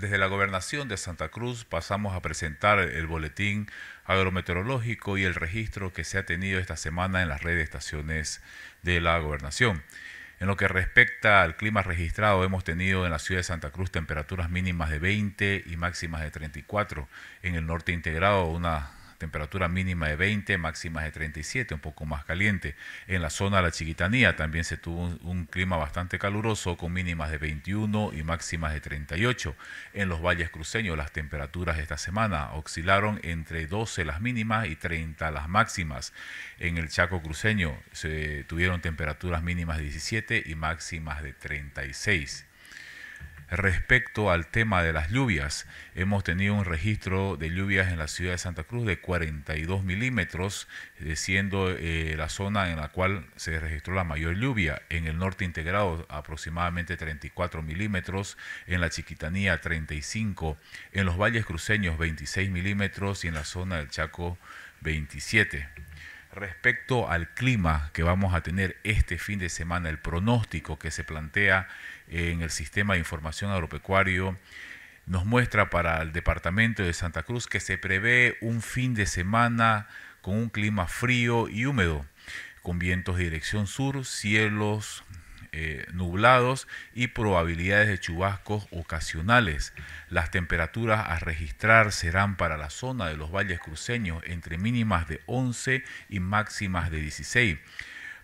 Desde la gobernación de Santa Cruz pasamos a presentar el boletín agrometeorológico y el registro que se ha tenido esta semana en las redes de estaciones de la gobernación. En lo que respecta al clima registrado, hemos tenido en la ciudad de Santa Cruz temperaturas mínimas de 20 y máximas de 34. En el norte integrado, una temperatura mínima de 20, máximas de 37, un poco más caliente. En la zona de la Chiquitanía también se tuvo un, clima bastante caluroso con mínimas de 21 y máximas de 38. En los valles cruceños las temperaturas esta semana oscilaron entre 12 las mínimas y 30 las máximas. En el Chaco cruceño se tuvieron temperaturas mínimas de 17 y máximas de 36. Respecto al tema de las lluvias, hemos tenido un registro de lluvias en la ciudad de Santa Cruz de 42 milímetros, siendo eh, la zona en la cual se registró la mayor lluvia. En el norte integrado aproximadamente 34 milímetros, en la Chiquitanía 35, en los valles cruceños 26 milímetros y en la zona del Chaco 27. Respecto al clima que vamos a tener este fin de semana, el pronóstico que se plantea eh, en el sistema de información agropecuario nos muestra para el departamento de Santa Cruz que se prevé un fin de semana con un clima frío y húmedo, con vientos de dirección sur, cielos eh, nublados y probabilidades de chubascos ocasionales. Las temperaturas a registrar serán para la zona de los valles cruceños entre mínimas de 11 y máximas de 16.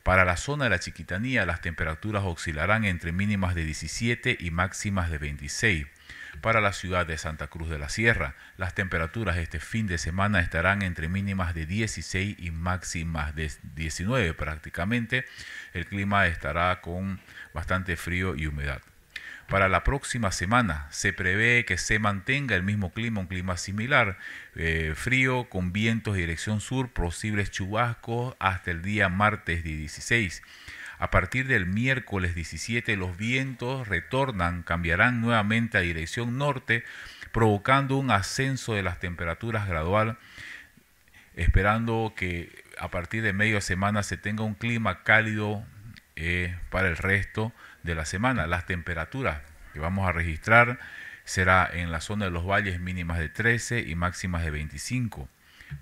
Para la zona de la Chiquitanía las temperaturas oscilarán entre mínimas de 17 y máximas de 26. Para la ciudad de Santa Cruz de la Sierra, las temperaturas este fin de semana estarán entre mínimas de 16 y máximas de 19 prácticamente. El clima estará con bastante frío y humedad. Para la próxima semana se prevé que se mantenga el mismo clima, un clima similar, eh, frío con vientos de dirección sur, posibles chubascos hasta el día martes de 16. A partir del miércoles 17 los vientos retornan, cambiarán nuevamente a dirección norte, provocando un ascenso de las temperaturas gradual, esperando que a partir de media semana se tenga un clima cálido eh, para el resto de la semana. Las temperaturas que vamos a registrar será en la zona de los valles mínimas de 13 y máximas de 25.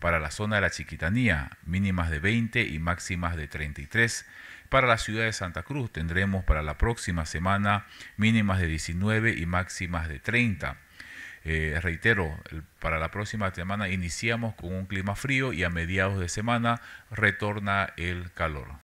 Para la zona de la Chiquitanía, mínimas de 20 y máximas de 33. Para la ciudad de Santa Cruz tendremos para la próxima semana mínimas de 19 y máximas de 30. Eh, reitero, para la próxima semana iniciamos con un clima frío y a mediados de semana retorna el calor.